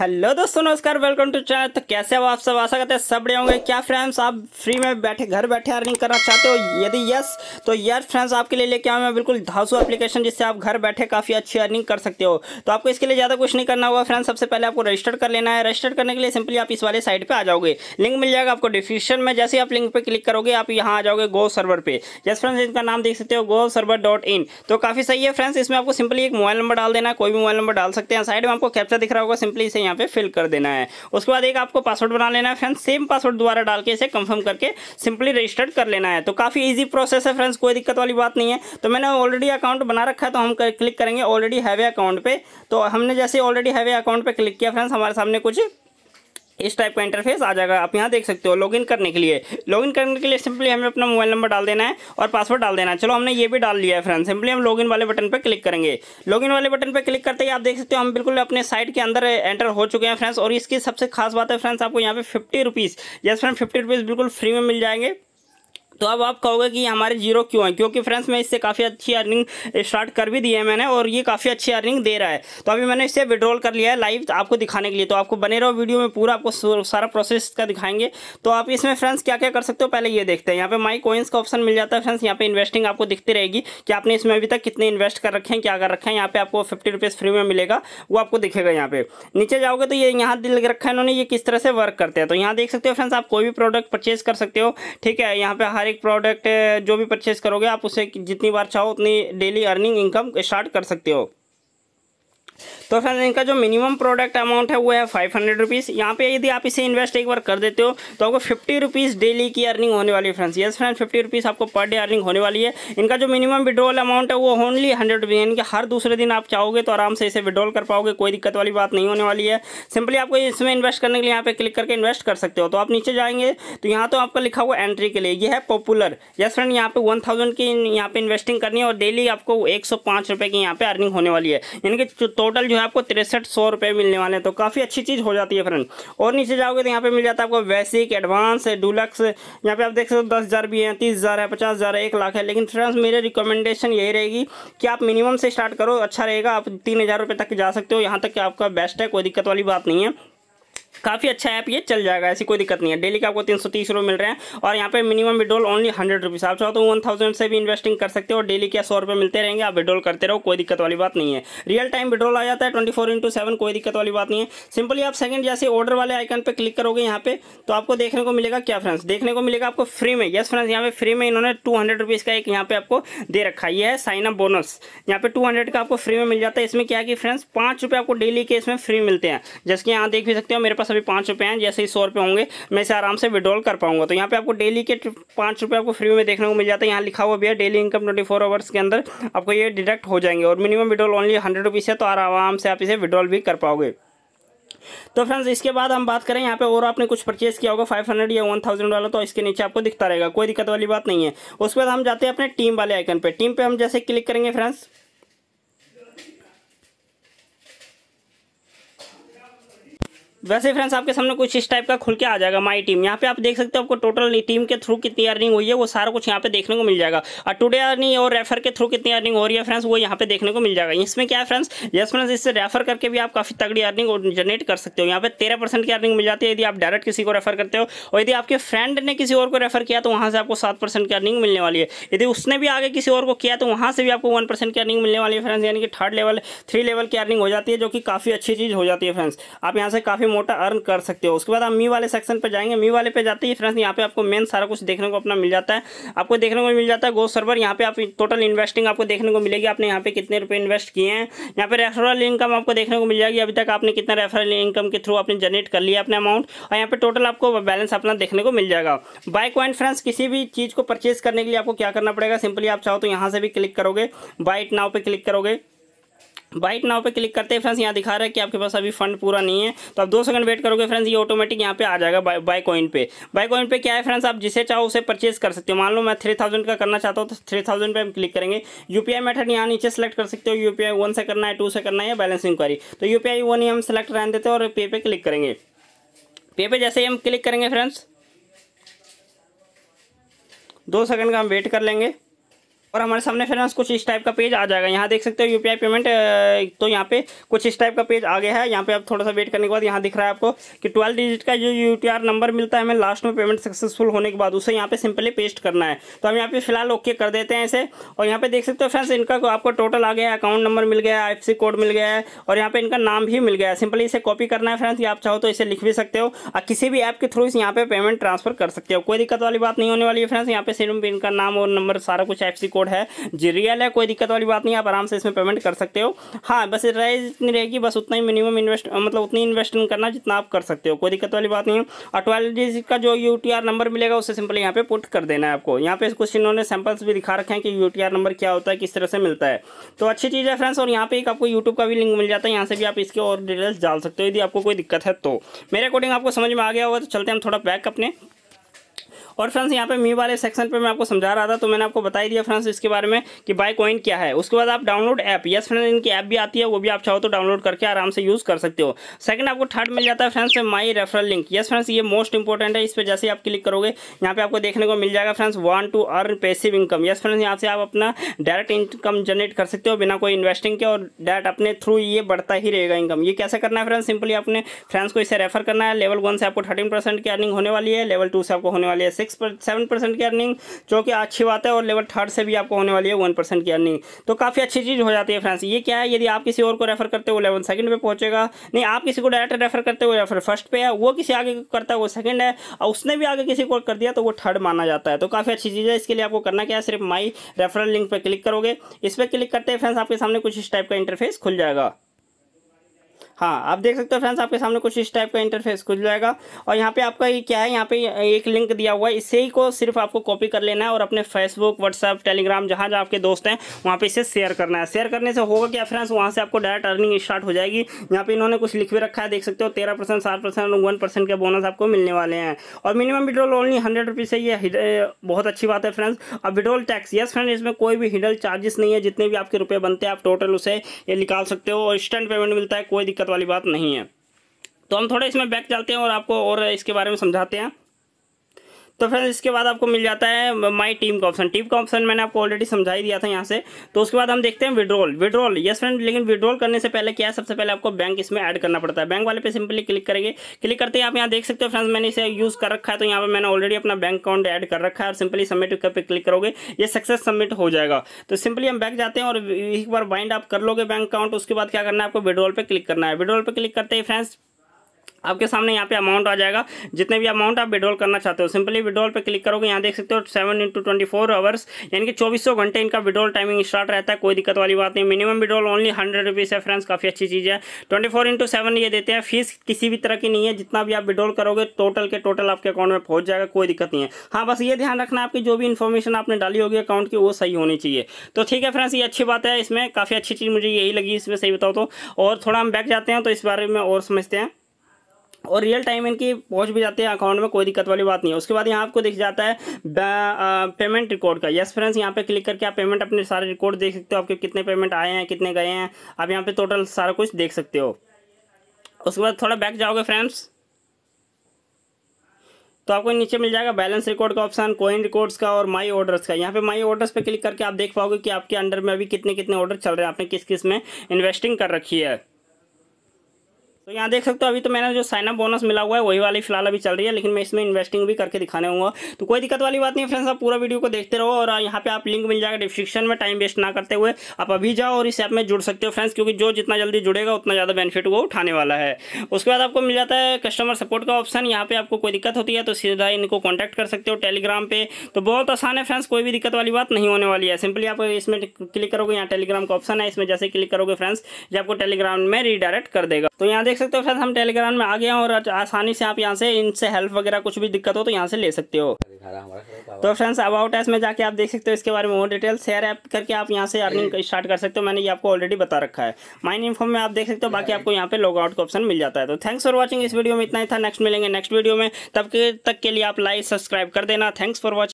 hello दोस्तों नमस्कार welcome to channel तो कैसे हो आप सब आशा करते हैं सब बड़े होंगे क्या फ्रेंड्स आप फ्री में बैठे घर बैठे अर्निंग करना चाहते हो यदि यस तो, तो यस फ्रेंड्स आपके लिए लेके आया मैं बिल्कुल धासु एप्लीकेशन जिससे आप घर बैठे काफ़ी अच्छी अर्निंग कर सकते हो तो आपको इसके लिए ज़्यादा कुछ नहीं करना होगा फ्रेंड्स सबसे पहले आपको रजिस्टर कर लेना है रजिस्टर करने के लिए सिंपली आप इस वाले साइड पर आ जाओगे लिंक मिल जाएगा आपको डिस्क्रिप्शन में जैसे आप लिंक पर क्लिक करोगे आप यहाँ आ जाओगे गो सर्वर पर यस फ्रेंड्स इनका नाम देख सकते हो गो सर्वर डॉट इन तो काफ़ी सही है फ्रेंड्स इसमें आपको सिंपली एक मोबाइल नंबर डाल देना कोई भी मोबाइल नंबर डाल सकते हैं साइड में आपको कैप्चर दिख रहा होगा सिंपली इसे यहाँ पे फिल कर देना है उसके बाद एक आपको पासवर्ड बना लेना है फ्रेंड्स सेम पासवर्ड द्वारा डाल के इसे कंफर्म करके सिंपली रजिस्टर्ड कर लेना है तो काफ़ी ईजी प्रोसेस है फ्रेंड्स कोई दिक्कत वाली बात नहीं है तो मैंने ऑलरेडी अकाउंट बना रखा है तो हम क्लिक करेंगे ऑलरेडी हैवे अकाउंट पर तो हमने जैसे ऑलरेडी हैवे अकाउंट पर क्लिक किया फ्रेंड्स हमारे सामने कुछ इस टाइप का इंटरफेस आ जाएगा आप यहाँ देख सकते हो लॉगिन करने के लिए लॉगिन करने के लिए सिंपली हमें अपना मोबाइल नंबर डाल देना है और पासवर्ड डाल देना है चलो हमने ये भी डाल लिया है फ्रेंड सिंपली हम लॉगिन वाले बटन पर क्लिक करेंगे लॉगिन वाले बटन पर क्लिक करते ही आप देख सकते हो हम बिल्कुल अपने साइट के अंदर एंटर हो चुके हैं फ्रेंड्स और इसकी सबसे खास बात है फ्रेंड्स आपको यहाँ पे fifty rupees yes friend fifty rupees बिल्कुल फ्री में मिल जाएंगे तो अब आप कहोगे कि हमारे जीरो क्यों है क्योंकि फ्रेंड्स मैं इससे काफ़ी अच्छी अर्निंग स्टार्ट कर भी दी है मैंने और ये काफ़ी अच्छी अर्निंग दे रहा है तो अभी मैंने इसे विड्रॉल कर लिया है लाइव आपको दिखाने के लिए तो आपको बने रहो वीडियो में पूरा आपको सारा प्रोसेस का दिखाएंगे तो आप इसमें फ्रेंड्स क्या क्या कर सकते हो पहले ये देखते हैं यहाँ पे माई कोइंस का ऑप्शन मिल जाता है फ्रेंड्स यहाँ पे इन्वेस्टिंग आपको दिखती रहेगी कि आपने इसमें अभी तक कितने इन्वेस्ट कर रखे हैं क्या कर रखे हैं यहाँ पे आपको फिफ्टी रुपीज़ फ्री में मिलेगा वो आपको दिखेगा यहाँ पे नीचे जाओगे तो ये यहाँ दिल रखा है इन्होंने ये किस तरह से वर्क करते हैं तो यहाँ देख सकते हो फ्रेंड्स आप कोई भी प्रोडक्ट परचेज कर सकते हो ठीक है यहाँ पे हर एक प्रोडक्ट जो भी परचेस करोगे आप उसे जितनी बार चाहो उतनी डेली अर्निंग इनकम स्टार्ट कर सकते हो तो फिर इनका जो मिनिमम प्रोडक्ट अमाउंट है वो है फाइव हंड्रेड रुपीज़ यहाँ पर यदि आप इसे इन्वेस्ट एक बार कर देते हो तो आपको फिफ्टी रुपीज़ डेली की अर्निंग होने वाली है friends yes friend fifty rupees आपको पर डे अर्निंग होने वाली है इनका जो मिनिमम विड्रॉल अमाउंट है वो ओनली हंड्रेड रुपीज़ यानी कि हर दूसरे दिन आप चाहोगे तो आराम से इसे विड्रॉल कर पाओगे कोई दिक्कत वाली बात नहीं होने वाली है सिंपली आपको इसमें इन्वेस्ट करने के लिए यहाँ पे क्लिक करके इन्वेस्ट कर सकते हो तो आप नीचे जाएंगे तो यहाँ तो आपका लिखा हुआ एंट्री के लिए यह है पॉपुलर यस फ्रेंड यहाँ पे वन थाउजेंड की यहाँ पर इन्वेस्टिंग करनी है और डेली आपको एक सौ पाँच रुपये की यहाँ पे अर्निंग होने वाली है यानी कि टोटल जो है आपको तिरसठ सौ रुपये मिलने वाले हैं तो काफ़ी अच्छी चीज़ हो जाती है फ्रेंड और नीचे जाओगे तो यहाँ पे मिल जाता है आपको बेसिक एडवांस डुलक्स यहाँ पे आप देख सकते हो दस हज़ार भी हैं तीस हज़ार है पचास हज़ार है एक लाख है लेकिन फ्रेंड्स मेरी रिकमेंडेशन यही रहेगी कि आप मिनिमम से स्टार्ट करो अच्छा रहेगा आप तीन हज़ार रुपये तक जा सकते हो यहाँ तक कि आपका बेस्ट है कोई दिक्कत वाली बात नहीं है काफ़ी अच्छा ऐप ये चल जाएगा ऐसी कोई दिक्कत नहीं है डेली का आपको तीन सौ तीस रुपये मिल रहे हैं और यहाँ पे minimum withdrawal only hundred rupees आप चाहो तो वन थाउजेंड से भी इन्वेस्टिंग कर सकते हो और डेली क्या सौ रुपये मिलते रहेंगे आप विड्रोल करते रहो कोई दिक्कत वाली बात नहीं है रियल टाइम विड्रॉल आ जाता है ट्वेंटी फोर इंटू सेवन कोई दिक्कत वाली बात नहीं है सिंपली आप सेकंड जैसे ऑर्डर वाले आइकन पर क्लिक करोगे यहाँ पे तो आपको देखने को मिलेगा क्या फ्रेंड्स देखने को मिलेगा आपको फ्री में यस फ्रेंड्स यहाँ पे फ्री में इन्होंने टू हंड्रेड रुपीज़ का एक यहाँ पे आपको दे रखा है है साइन अप बोनस यहाँ पे टू हंड्रेड का आपको फ्री में मिल जाता है इसमें क्या कि फ्रेंड्स पाँच रुपये आपको डेली के इसमें फ्री मिलते हैं जैसे कि यहाँ देख भी सकते हो मेरे पास अभी पाँच रुपये हैं जैसे ही सौ रुपये होंगे मैं इसे आराम से विड्रॉल कर पाऊंगा तो यहाँ पे आपको डेली के पाँच रुपये आपको फ्री में देखने को मिल जाता है यहाँ लिखा हुआ भी है daily income twenty four hours के अंदर आपको ये डिडक्ट हो जाएंगे और minimum withdrawal only hundred rupees है तो आराम से आप इसे विड्रॉल भी कर पाओगे तो फ्रेंड्स इसके बाद हम बात करें यहाँ पे और आपने कुछ परचेज किया होगा 500 या 1000 वाला तो इसके नीचे आपको दिखता रहेगा कोई दिक्कत वाली बात नहीं है उसके बाद हम जाते हैं अपने टीम वाले आइकन पे टीम पे हम जैसे क्लिक करेंगे फ्रेंड्स वैसे फ्रेंड्स आपके सामने कुछ इस टाइप का खुल के आ जाएगा माई टीम यहाँ पे आप देख सकते हो आपको टोटल टीम के थ्रू कितनी अर्निंग हुई है वो सारा कुछ यहाँ पे देखने को मिल जाएगा और टुडे अर्निंग और रेफर के थ्रू कितनी अर्निंग हो रही है फ्रेंड्स वो यहाँ पे देखने को मिल जाएगा इसमें क्या है फ्रेंड्स यस फ्रेंड्स इससे रेफर करके भी आप काफी तगड़ी अर्निंग जनरेट कर सकते हो यहाँ पे तेरह की अर्निंग मिल जाती है यदि आप डायरेक्ट किसी को रेफर करते हो और यदि आपके फ्रेंड ने किसी और को रेफर किया तो वहाँ से आपको सात की अर्निंग मिलने वाली है यदि उसने भी आगे किसी और को किया तो वहाँ से भी आपको वन की अर्निंग मिलने वाली है फ्रेंड्स यानी कि थर्ड लेवल थ्री लेवल की अर्निंग हो जाती है जो कि काफी अच्छी चीज हो जाती है फ्रेंड्स आप यहाँ से काफी मोटा अर्न कर सकते हो उसके बाद आप मी वाले सेक्शन पर जाएंगे मी वाले पे जाते ही फ्रेंड्स यहाँ पे आपको मेन सारा कुछ देखने को अपना मिल जाता है आपको देखने को मिल जाता है गो सर्वर यहाँ पे आप टोटल इन्वेस्टिंग आपको देखने को मिलेगी आपने यहाँ पे कितने रुपए इन्वेस्ट किए हैं यहाँ पे रेफरल इनकम आपको देखने को मिल जाएगी अभी तक आपने कितना रेफरल इनकम के थ्रू आपने जनरेट कर लिया अपने अमाउंट और यहाँ पे टोटल आपको बैलेंस अपना देखने को मिल जाएगा बाय कॉइन फ्रेंड्स किसी भी चीज़ को परचेज करने के लिए आपको क्या करना पड़ेगा सिंपली आप चाहो तो यहाँ से भी क्लिक करोगे बाइट नाव पर क्लिक करोगे बाइट नाव पे क्लिक करते हैं फ्रेंड्स यहाँ दिखा रहा है कि आपके पास अभी फंड पूरा नहीं है तो आप दो सेकंड वेट करोगे फ्रेंड्स ये ऑटोमेटिक यहाँ पे आ जाएगा बाय कॉइन पे बाय कॉइन पे क्या है फ्रेंड्स आप जिसे चाहो उसे परचेज कर सकते हो मान लो मैं थ्री थाउजेंड का करना चाहता हूँ तो थ्री थाउजेंड पर हम क्लिक करेंगे यूपीआई मेथड यहाँ नीचे सेलेक्ट कर सकते हो यूपीआई वन से करना है टू से करना है या बैलेंस इंक्वायरी तो यूपीआई वन ही हम सेलेक्ट रहने देते हैं और पे पे क्लिक करेंगे पे पे जैसे ही हम क्लिक करेंगे फ्रेंड्स दो सेकंड का हम वेट कर लेंगे और हमारे सामने फ्रेंड्स कुछ इस टाइप का पेज आ जाएगा यहाँ देख सकते हो यूपीआई पेमेंट तो यहाँ पे कुछ इस टाइप का पेज आ गया है यहाँ पे आप थोड़ा सा वेट करने के बाद यहाँ दिख रहा है आपको कि ट्वेल्व डिजिट का जो यू नंबर मिलता है हमें लास्ट में पेमेंट सक्सेसफुल होने के बाद उसे यहाँ पे सिंपली पेस्ट करना है तो हम यहाँ पे फिलहाल ओके कर देते हैं इसे और यहाँ पे देख सकते हो फ्रेंड्स इनका आपको टोटल आ गया है अकाउंट नंबर मिल गया है आई कोड मिल गया है और यहाँ पे इनका नाम भी मिल गया है सिंपली इसे कॉपी करना है फ्रेंड्स आप चाहो तो इसे लिख भी सकते हो और किसी भी ऐप के थ्रू इस यहाँ पे पेमेंट ट्रांसफर कर सकते हो कोई दिक्कत वाली बात नहीं होने वाली है फ्रेंड्स यहाँ पे सिर्फ इनका नाम और नंबर सारा कुछ एफ कोड कोड है जी रियल है कोई दिक्कत वाली बात नहीं आप आराम से इसमें पेमेंट कर सकते हो हाँ बस राइज इतनी रहेगी बस उतना ही मिनिमम इन्वेस्ट मतलब उतनी इन्वेस्ट करना जितना आप कर सकते हो कोई दिक्कत वाली बात नहीं है और ट्वेल्व डिजिट का जो यू नंबर मिलेगा उसे सिंपली यहाँ पे पुट कर देना है आपको यहाँ पे कुछ इन्होंने सैम्पल्स भी दिखा रखे हैं कि यू नंबर क्या होता है किस तरह से मिलता है तो अच्छी चीज़ है फ्रेंड्स और यहाँ पे एक आपको यूट्यूब का भी लिंक मिल जाता है यहाँ से भी आप इसके और डिटेल्स डाल सकते हो यदि आपको कोई दिक्कत है तो मेरे अकॉर्डिंग आपको समझ में आ गया होगा तो चलते हैं हम थोड़ा बैक अपने और फ्रेंड्स यहाँ पे मी वाले सेक्शन पे मैं आपको समझा रहा था तो मैंने आपको बताई दिया फ्रेंड्स इसके बारे में कि बाय कॉइन क्या है उसके बाद आप डाउनलोड ऐप यस फ्रेंड्स इनकी ऐप भी आती है वो भी आप चाहो तो डाउनलोड करके आराम से यूज़ कर सकते हो सेकंड आपको थर्ड मिल जाता है friends my referral link yes friends ये मोस्ट इंपॉर्टेंट है इस पर जैसे आप क्लिक करोगे यहाँ पे आपको देखने को मिल जाएगा friends want to earn passive income yes friends यहाँ से आप अपना डायरेक्ट इनकम जनरेट कर सकते हो बिना कोई इन्वेस्टिंग के और डायरेक्ट अपने थ्रू ये बढ़ता ही रहेगा इनकम ये कैसे करना है फ्रेंड्स सिंपली अपने फ्रेंड्स को इसे रेफर करना है लेवल वन से आपको थर्टीन की अर्निंग होने वाली है लेवल टू से आपको होने वाली है सिक्स सेवन परसेंट की अर्निंग जो कि अच्छी बात है और लेवल थर्ड से भी आपको होने वाली है वन परसेंट की अर्निंग तो काफ़ी अच्छी चीज़ हो जाती है फ्रेंड्स ये क्या है यदि आप किसी और को रेफर करते हो लेवल सेकंड पे पहुंचेगा नहीं आप किसी को डायरेक्ट रेफर करते हो रेफर फर्स्ट पे है वो किसी आगे करता है वो सेकंड है और उसने भी आगे किसी को कर दिया तो वो थर्ड माना जाता है तो काफ़ी अच्छी चीज़ है इसके लिए आपको करना क्या है सिर्फ माई रेफरल लिंक पर क्लिक करोगे इस पर क्लिक करते हैं फ्रेंड्स आपके सामने कुछ इस टाइप का इंटरफेस खुल जाएगा हाँ आप देख सकते हो फ्रेंड्स आपके सामने कुछ इस टाइप का इंटरफेस खुल जाएगा और यहाँ पे आपका ये क्या है यहाँ पे एक लिंक दिया हुआ है इसे ही को सिर्फ आपको कॉपी कर लेना है और अपने फेसबुक व्हाट्सअप टेलीग्राम जहाँ जहाँ आपके दोस्त हैं वहाँ पे इसे शेयर करना है शेयर करने से होगा क्या फ्रेंड्स वहाँ से आपको डायरेक्ट अर्निंग स्टार्ट हो जाएगी यहाँ पे इन्होंने कुछ लिख भी रखा है देख सकते हो तेरह परसेंट सात परसेंट वन परसेंट के बोनस आपको मिलने वाले हैं और minimum withdrawal only hundred rupees है ये बहुत अच्छी बात है फ्रेंड्स अब विड्रोल टैक्स यस फ्रेंड इसमें कोई भी हिडल चार्जेस नहीं है जितने भी आपके रुपये बनते हैं आप टोटल उसे ये निकाल सकते हो और इंस्टेंट पेमेंट मिलता है कोई दिक्कत वाली बात नहीं है तो हम थोड़े इसमें बैक चलते हैं और आपको और इसके बारे में समझाते हैं तो फ्रेंड्स इसके बाद आपको मिल जाता है माई टीम का ऑप्शन टीम का ऑप्शन मैंने आपको ऑलरेडी समझा ही दिया था यहाँ से तो उसके बाद हम देखते हैं विड्रॉल विड्रॉल यस फ्रेंड लेकिन विड्रॉल करने से पहले क्या है सबसे पहले आपको बैंक इसमें ऐड करना पड़ता है बैंक वाले पे सिंपली क्लिक करेंगे क्लिक करते ही आप यहाँ देख सकते हो फ्रेंड्स मैंने इसे यूज़ कर रखा है तो यहाँ पर मैंने ऑलरेडी अपना बैंक अकाउंट ऐड कर रखा है और सिंपली सबमिट पर क्लिक करोगे ये सक्सेस सबमिट हो जाएगा तो सिंपली हम बैक जाते हैं और एक बार बाइंड आप कर लोगे बैंक अकाउंट उसके बाद क्या करना है आपको विड्रॉल पर क्लिक करना है विड्रॉल पर क्लिक करते ही फ्रेंड्स आपके सामने यहाँ पे अमाउंट आ जाएगा जितने भी अमाउंट आप विड्रॉल करना चाहते हो सिंपली विड्रॉल पे क्लिक करोगे यहाँ देख सकते हो seven into twenty four hours यानी कि चौबीसों घंटे इनका विड्रॉल टाइमिंग स्टार्ट रहता है कोई दिक्कत वाली बात नहीं minimum withdrawal only hundred rupees है फ्रेंड्स काफ़ी अच्छी चीज़ है ट्वेंटी फोर इंटू सेवन ये देते हैं फीस किसी भी तरह की नहीं है जितना भी आप विड्रॉल करोगे टोटल के टोटल आपके अकाउंट में पहुँच जाएगा कोई दिक्कत नहीं है हाँ बस ये ध्यान रखना आपकी जो भी इन्फॉर्मेशन आपने डाली होगी अकाउंट की वो सही होनी चाहिए तो ठीक है फ्रेंड्स ये अच्छी बात है इसमें काफ़ी अच्छी चीज़ मुझे यही लगी इसमें सही बताओ तो और थोड़ा हम बैक जाते हैं तो इस बारे में और समझते हैं और रियल टाइम इनकी पहुंच भी जाती है अकाउंट में कोई दिक्कत वाली बात नहीं है उसके बाद यहाँ आपको दिख जाता है पेमेंट रिकॉर्ड का यस फ्रेंड्स यहाँ पे क्लिक करके आप पेमेंट अपने सारे रिकॉर्ड देख सकते हो आपके कितने पेमेंट आए हैं कितने गए हैं आप यहाँ पे टोटल सारा कुछ देख सकते हो उसके बाद थोड़ा बैक जाओगे फ्रेंड्स तो आपको नीचे मिल जाएगा बैलेंस रिकॉर्ड का ऑप्शन कोइन रिकॉर्ड्स का और माई ऑर्डर्स का यहाँ पे माई ऑर्डर्स पे क्लिक करके आप देख पाओगे कि आपके अंडर में अभी कितने कितने ऑर्डर चल रहे हैं आपने किस किस में इन्वेस्टिंग कर रखी है तो यहाँ देख सकते हो अभी तो मैंने जो साइनअप बोनस मिला हुआ है वही वाली फिलहाल अभी चल रही है लेकिन मैं इसमें इन्वेस्टिंग भी करके दिखाने हूँ तो कोई दिक्कत वाली बात नहीं फ्रेंड्स आप पूरा वीडियो को देखते रहो और यहाँ पे आप लिंक मिल जाएगा डिस्क्रिप्शन में टाइम वेस्ट ना करते हुए आप अभी जाओ और इस ऐप में जुड़ सकते हो फ्रेंड्स क्योंकि जो जितना जल्दी जुड़ेगा उतना ज़्यादा बेनिफिट वो उठाने वाला है उसके बाद आपको मिल जाता है कस्टमर सपोर्ट का ऑप्शन यहाँ पे आपको कोई दिक्कत होती है तो सीधा इनको कॉन्टैक्ट कर सकते हो टेलीग्राम पे तो बहुत आसान है फ्रेंड्स कोई भी दिक्कत वाली बात नहीं होने वाली है सिंपली आप इसमें क्लिक करोगे यहाँ टेलीग्राम का ऑप्शन है इसमें जैसे क्लिक करोगे फ्रेंड्स ये आपको टेलीग्राम में रीडायरेक्ट कर देगा तो यहाँ देख सकते हो फ्रेंड्स हम टेलीग्राम में आ गया और आसानी से आप यहाँ से इनसे हेल्प वगैरह कुछ भी दिक्कत हो तो यहाँ से ले सकते हो तो फ्रेंड्स अबाउट एस में जाके आप देख सकते हो इसके बारे में और डिटेल शेयर ऐप करके आप यहाँ से अर्निंग स्टार्ट कर सकते हो मैंने ये आपको ऑलरेडी बता रखा है माइन इन्फॉर्म में आप देख सकते हो बाकी आपको यहाँ पे लॉग आउट का ऑप्शन मिल जाता है तो थैंक्स फॉर वॉचिंग इस वीडियो में इतना ही था नेक्स्ट मिलेंगे नेक्स्ट वीडियो में तब के तक के लिए आप लाइक सब्सक्राइब कर देना थैंक्स फॉर वॉचिंग